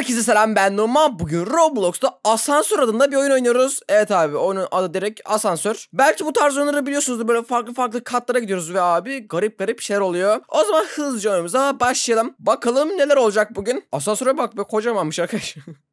Herkese selam ben Numan. Bugün Roblox'ta Asansör adında bir oyun oynuyoruz. Evet abi oyunun adı direkt Asansör. Belki bu tarz oyunları biliyorsunuzdur. Böyle farklı farklı katlara gidiyoruz ve abi garip garip şeyler oluyor. O zaman hızlıca oyunumuza başlayalım. Bakalım neler olacak bugün. Asansöre bak be kocamanmış arkadaşlar.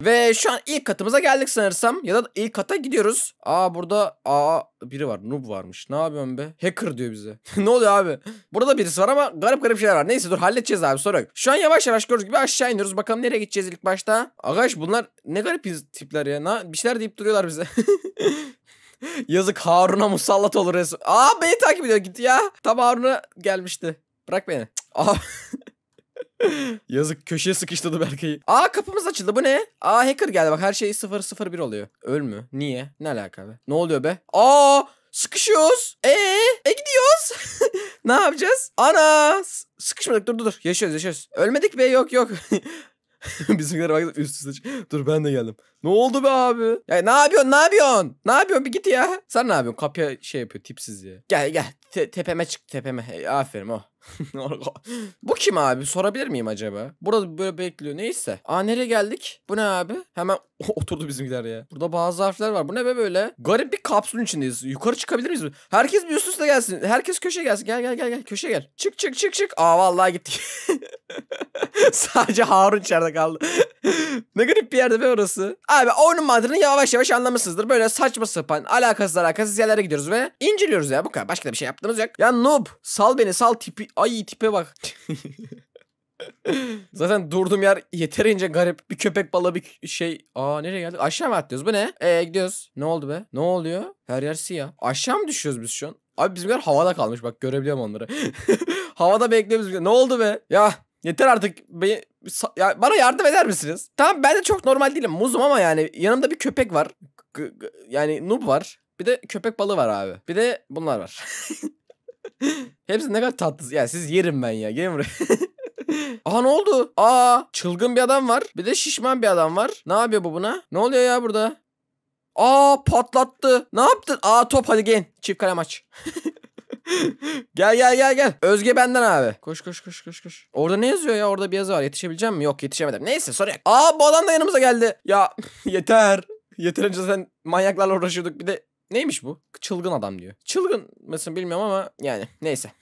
Ve şu an ilk katımıza geldik sanırsam. Ya da ilk kata gidiyoruz. Aa burada aa biri var. Noob varmış. Ne yapıyorsun be? Hacker diyor bize. ne oluyor abi? Burada birisi var ama garip garip şeyler var. Neyse dur halledeceğiz abi sonra. Şu an yavaş yavaş gördüğünüz gibi aşağı iniyoruz. Bakalım nereye gideceğiz ilk başta. arkadaş bunlar ne garip tipler ya. Na, bir şeyler deyip duruyorlar bize. Yazık Harun'a musallat olur resim. Aa beni takip ediyor gitti ya. Tam Harun'a gelmişti. Bırak beni. aa. Yazık köşeye sıkıştırdı Berkay'ı. Aa kapımız açıldı bu ne? Aa hacker geldi bak her şey 001 oluyor. Öl mü? Niye? Ne alakalı? Ne oluyor be? Aa sıkışıyoruz. Ee, e gidiyoruz. ne yapacağız? Ana! Sıkışmadık. Dur dur dur. Yaşıyoruz, yaşıyoruz. Ölmedik be. Yok yok. Bizimkiler bak üst üste. Dur ben de geldim. Ne oldu be abi? Ya ne yapıyorsun? Ne yapıyorsun? Ne yapıyorsun? Bir git ya. Sen ne yapıyorsun? Kapıya şey yapıyor tipsiz ya. Gel gel. Te tepeme çık tepeme. Aferin o. Oh. Bu kim abi? Sorabilir miyim acaba? Burada böyle bekliyor. Neyse. Aa nereye geldik? Bu ne abi? Hemen oturdu bizimkiler ya. Burada bazı harfler var. Bu ne be böyle? Garip bir kapsül içindeyiz. Yukarı çıkabilir miyiz? Herkes bir üst üste gelsin. Herkes köşe gelsin. Gel gel gel gel. Köşe gel. Çık çık çık çık. Aa vallahi gittik. Sadece Harun içeride kaldı ne garip bir yerde be orası. Abi oyunun mantığını yavaş yavaş anlamışsınızdır. Böyle saçma sapan alakasız alakasız yerlere gidiyoruz ve inceliyoruz ya bu kadar. Başka da bir şey yaptığımız yok. Ya noob sal beni sal tipi. Ay tipe bak. Zaten durduğum yer yeterince garip. Bir köpek balığı bir şey. Aa nereye geldik? Aşağı mı atlıyoruz? Bu ne? Eee gidiyoruz. Ne oldu be? Ne oluyor? Her yer siyah. Aşağı mı düşüyoruz biz şu an? Abi bizimkiler havada kalmış bak görebiliyorum onları. havada bekliyoruz. Ne oldu be? Ya Yeter artık. Be ya bana yardım eder misiniz? Tamam ben de çok normal değilim. Muzum ama yani yanımda bir köpek var. G yani noob var. Bir de köpek balığı var abi. Bir de bunlar var. Hepsi ne kadar tatlısınız. Ya siz yerim ben ya. Gelin buraya. Aha ne oldu? Aa çılgın bir adam var. Bir de şişman bir adam var. Ne yapıyor bu buna? Ne oluyor ya burada? Aa patlattı. Ne yaptın? Aa top hadi gelin. Çift kalem aç. gel gel gel gel. Özge benden abi. Koş koş koş koş koş. Orada ne yazıyor ya? Orada bir yazı var. Yetişebileceğim mi? Yok yetişemedim. Neyse sonra. Aa bu adam da yanımıza geldi. Ya yeter. Yeterince sen manyaklarla uğraşıyorduk. Bir de neymiş bu? Çılgın adam diyor. Çılgın mesela bilmiyorum ama yani neyse.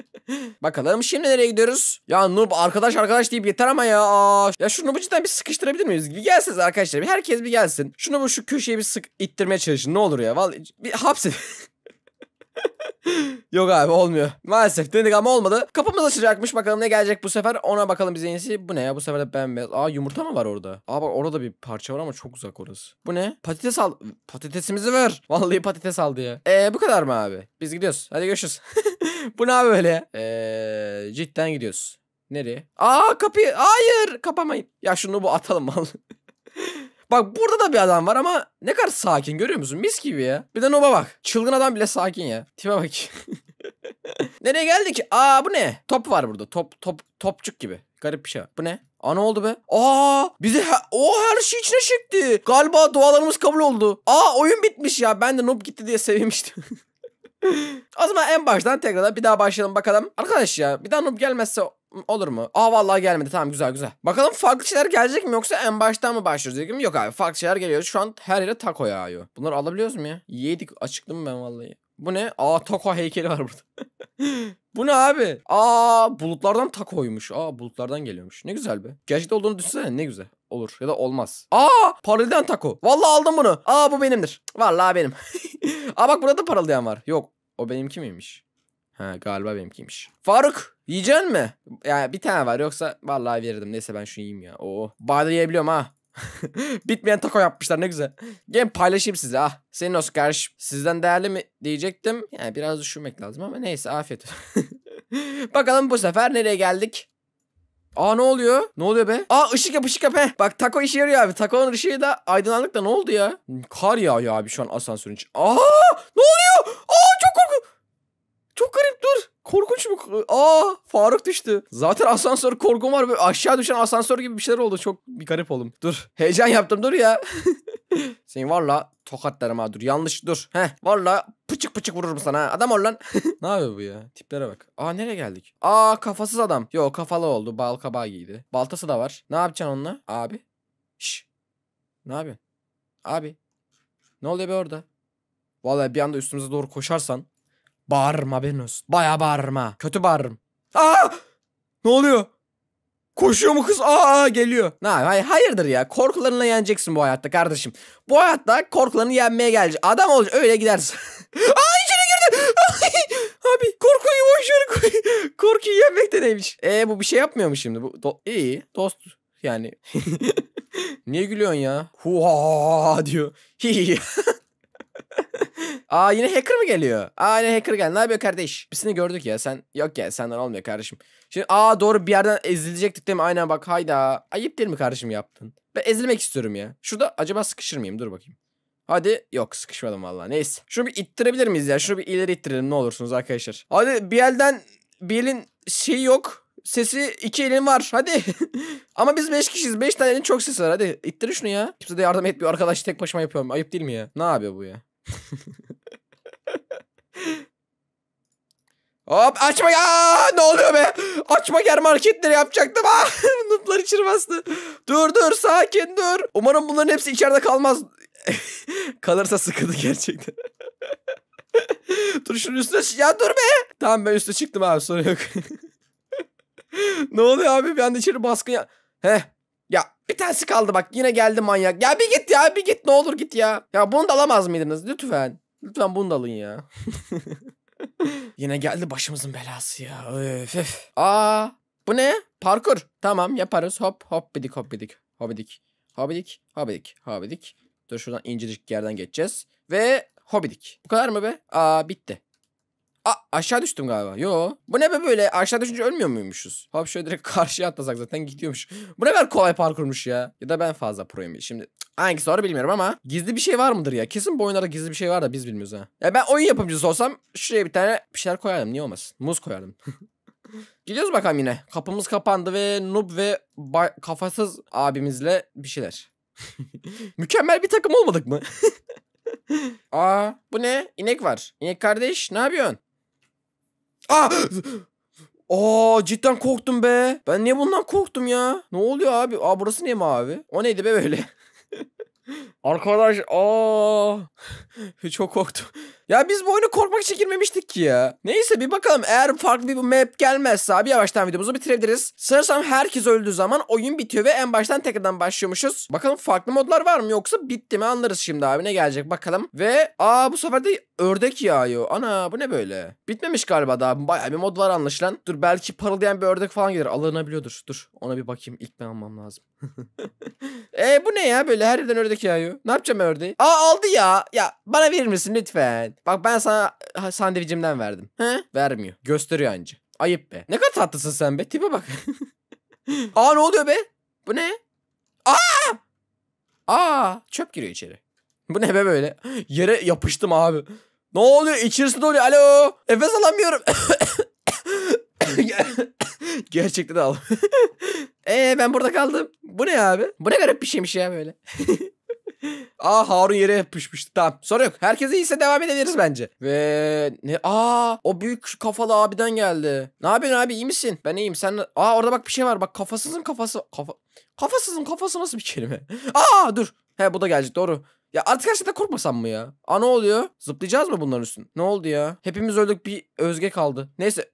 Bakalım şimdi nereye gidiyoruz? Ya Noob arkadaş arkadaş deyip yeter ama ya. ya şunu bu cidden bir sıkıştırabilir miyiz? Bir gelsiniz arkadaşlar. Bir herkes bir gelsin. Şunu bu şu köşeye bir sık ittirmeye çalışın. Ne olur ya. Vallahi bir hapse. Yok abi olmuyor. Maalesef denedik ama olmadı. Kapımız açacakmış bakalım ne gelecek bu sefer. Ona bakalım bize yenisi. Bu ne ya bu sefer de bembeyaz. Aa yumurta mı var orada? Aa bak orada bir parça var ama çok uzak orası. Bu ne? Patates al. Patatesimizi ver. Vallahi patates aldı ya. Ee bu kadar mı abi? Biz gidiyoruz. Hadi görüşürüz. bu ne abi böyle ya? Ee, cidden gidiyoruz. Nereye? Aa kapıyı. Hayır kapamayın. Ya şunu bu atalım vallahi. Bak burada da bir adam var ama ne kadar sakin görüyor musun? Mis gibi ya. Bir de Nob'a bak. Çılgın adam bile sakin ya. Tipe bak. Nereye geldik? Aa bu ne? Top var burada. Top top topçuk gibi. Garip bir şey Bu ne? Aa ne oldu be? Aa bizi o her şey içine çekti. Galiba dualarımız kabul oldu. Aa oyun bitmiş ya. Ben de noob gitti diye sevinmiştim. o zaman en baştan tekrardan bir daha başlayalım bakalım. Arkadaş ya bir daha noob gelmezse Olur mu? Aa vallahi gelmedi. Tamam güzel güzel. Bakalım farklı şeyler gelecek mi yoksa en baştan mı başlıyoruz dedik Yok abi farklı şeyler geliyor. Şu an her yere taco yağıyor. Bunları alabiliyoruz mu ya? Yedik açıktım ben vallahi. Bu ne? Aa taco heykeli var burada. Bu ne abi? Aa bulutlardan takoymuş. Aa bulutlardan geliyormuş. Ne güzel be. Gerçekte olduğunu düşünsene ne güzel. Olur ya da olmaz. Aa paralelden tako. Vallahi aldım bunu. Aa bu benimdir. Vallahi benim. Aa bak burada da paralelden var. Yok o benimki miymiş? Ha galiba benimkiymiş. Faruk yiyecek mi? Ya bir tane var yoksa vallahi verirdim. Neyse ben şunu yiyeyim ya. Oo. Badem yiyebiliyorum ha. Bitmeyen taco yapmışlar ne güzel. Gel paylaşayım size ah. Senin olsun kardeşim. Sizden değerli mi diyecektim. Yani biraz düşünmek lazım ama neyse afiyet olsun. Bakalım bu sefer nereye geldik? Aa ne oluyor? Ne oluyor be? Aa ışık yap ışık yap he. Bak taco işe yarıyor abi. Taco'nun ışığı da aydınlanlık da ne oldu ya? Kar yağıyor abi şu an asansörün içi. Aa ne oluyor? Aa çok çok garip dur. Korkunç mu? Aa Faruk düştü. Zaten asansör korkum var. Böyle aşağı düşen asansör gibi bir şeyler oldu. Çok bir garip oldum. Dur. Heyecan yaptım dur ya. Senin valla tokatlarım ha dur. Yanlış dur. Heh varla pıçık pıçık vururum sana ha. Adam ol lan. ne yapıyor bu ya? Tiplere bak. Aa nereye geldik? Aa kafasız adam. Yo kafalı oldu. Bal kabağı giydi. Baltası da var. Ne yapacaksın onunla? Abi. Şş. Ne yapıyorsun? Abi. Ne oluyor be orada? Vallahi bir anda üstümüze doğru koşarsan Bağırma Venus. Baya bağırma. Kötü bağırırım. Aa! Ne oluyor? Koşuyor mu kız? Aa geliyor. Ne? hayır, hayırdır ya. Korkularını yeneceksin bu hayatta kardeşim. Bu hayatta korkularını yenmeye geleceksin. Adam olacak öyle gidersin. Aa içeri girdi. Abi korkuyu boş ver. Korkuyu yenmek de neymiş? E bu bir şey yapmıyor mu şimdi? Bu do iyi dost yani. Niye gülüyorsun ya? Huha diyor. Aa yine hacker mı geliyor? Aa yine hacker geldi. Ne yapıyor kardeş? Birisini gördük ya sen. Yok ya senden olmuyor kardeşim. Şimdi aa doğru bir yerden ezilecektik değil mi? Aynen bak hayda. Ayıp değil mi kardeşim yaptın? Ben ezilmek istiyorum ya. Şurada acaba sıkışır mıyım? Dur bakayım. Hadi yok sıkışmadım vallahi neyse. Şunu bir ittirebilir miyiz ya? Şunu bir ileri ittirelim ne olursunuz arkadaşlar. Hadi bir elden bir elin şeyi yok. Sesi iki elin var hadi. Ama biz beş kişiyiz. Beş tane elin çok ses var hadi. ittir şunu ya. Kimse de yardım etmiyor arkadaş tek başıma yapıyorum. Ayıp değil mi ya? Ne yapıyor bu ya? Hop açma ya ne oluyor be? Açma yer marketleri yapacaktım ha. Ah, Nutlar içeri bastı. Dur dur sakin dur. Umarım bunların hepsi içeride kalmaz. Kalırsa sıkıntı gerçekten. dur şunun üstüne ya dur be. Tamam ben üstüne çıktım abi sorun yok. ne oluyor abi bir anda içeri baskın ya. Heh bir tanesi kaldı bak yine geldi manyak. Ya bir git ya bir git ne olur git ya. Ya bunu da alamaz mıydınız lütfen. Lütfen bunu da alın ya. yine geldi başımızın belası ya. Öf, öf. Aa bu ne? Parkur. Tamam yaparız hop hop bidik hop bidik. Hobidik. Hobidik. Hobidik. Hobidik. Dur şuradan incecik yerden geçeceğiz. Ve hobidik. Bu kadar mı be? Aa bitti. A aşağı düştüm galiba. Yo. Bu ne be böyle? Aşağı düşünce ölmüyor muymuşuz? Hop şöyle direkt karşıya atlasak zaten gidiyormuş. Bu ne kadar kolay parkurmuş ya. Ya da ben fazla proyum. Şimdi Hangisi doğru bilmiyorum ama gizli bir şey var mıdır ya? Kesin bu oyunlarda gizli bir şey var da biz bilmiyoruz ha. Ya ben oyun yapımcısı olsam şuraya bir tane bir şeyler koyardım. Niye olmasın? Muz koyardım. Gidiyoruz bakalım yine. Kapımız kapandı ve noob ve kafasız abimizle bir şeyler. Mükemmel bir takım olmadık mı? Aa bu ne? İnek var. İnek kardeş ne yapıyorsun? Ah! Aa cidden korktum be. Ben niye bundan korktum ya? Ne oluyor abi? Aa burası ne mi abi? O neydi be böyle? Arkadaş aa çok korktum. Ya biz bu oyunu korkmak için girmemiştik ki ya. Neyse bir bakalım eğer farklı bir map gelmezse abi yavaştan videomuzu bitirebiliriz. Sanırsam herkes öldüğü zaman oyun bitiyor ve en baştan tekrardan başlıyormuşuz. Bakalım farklı modlar var mı yoksa bitti mi anlarız şimdi abi ne gelecek bakalım. Ve aa bu sefer de ördek yağıyor. Ana bu ne böyle? Bitmemiş galiba daha baya bir mod var anlaşılan. Dur belki parıldayan bir ördek falan gelir alınabiliyordur. Dur ona bir bakayım ilk ben almam lazım. e bu ne ya böyle her yerden ördek yağıyor ördeği? Ne yapacağım ördeği? Aa aldı ya. Ya bana verir misin lütfen? Bak ben sana sandviçimden verdim. He? Vermiyor. Gösteriyor anca. Ayıp be. Ne kadar tatlısın sen be. Tipe bak. Aa ne oluyor be? Bu ne? Aa! Aa çöp giriyor içeri. Bu ne be böyle? Yere yapıştım abi. Ne oluyor? İçerisinde oluyor. Alo. Nefes alamıyorum. Gerçekten al. Eee ben burada kaldım. Bu ne abi? Bu ne garip bir şeymiş ya böyle. Aa Harun yere yapışmıştı. Tamam. Sorun yok. herkese iyiyse devam edebiliriz bence. Ve ne? Aa o büyük kafalı abiden geldi. Ne yapıyorsun abi iyi misin? Ben iyiyim. Sen Aa orada bak bir şey var. Bak kafasızın kafası. Kafa Kafasızın kafası nasıl bir kelime? Aa dur. He bu da gelecek doğru. Ya artık gerçekten korkmasam mı ya? Aa ne oluyor? Zıplayacağız mı bunların üstüne? Ne oldu ya? Hepimiz öldük bir özge kaldı. Neyse.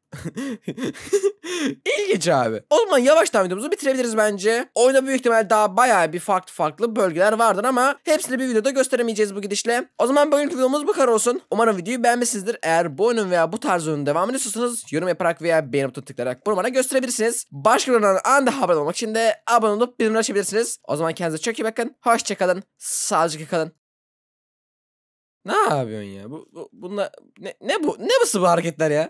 İlginç abi. O zaman yavaştan videomuzu bitirebiliriz bence. Oyunda büyük ihtimal daha bayağı bir farklı farklı bölgeler vardır ama hepsini bir videoda gösteremeyeceğiz bu gidişle. O zaman bugünkü videomuz bu kadar olsun. Umarım videoyu beğenmişsinizdir. Eğer bu oyunun veya bu tarz oyunun devamını istiyorsanız yorum yaparak veya beğeni butonuna tıklayarak bunu bana gösterebilirsiniz. Başka bir anda haber olmak için de abone olup bildirimleri açabilirsiniz. O zaman kendinize çok iyi bakın. Hoşçakalın. Sağlıcakla kalın. Ne yapıyorsun ya? Bu, bu bunda ne, ne bu? Ne bu bu hareketler ya?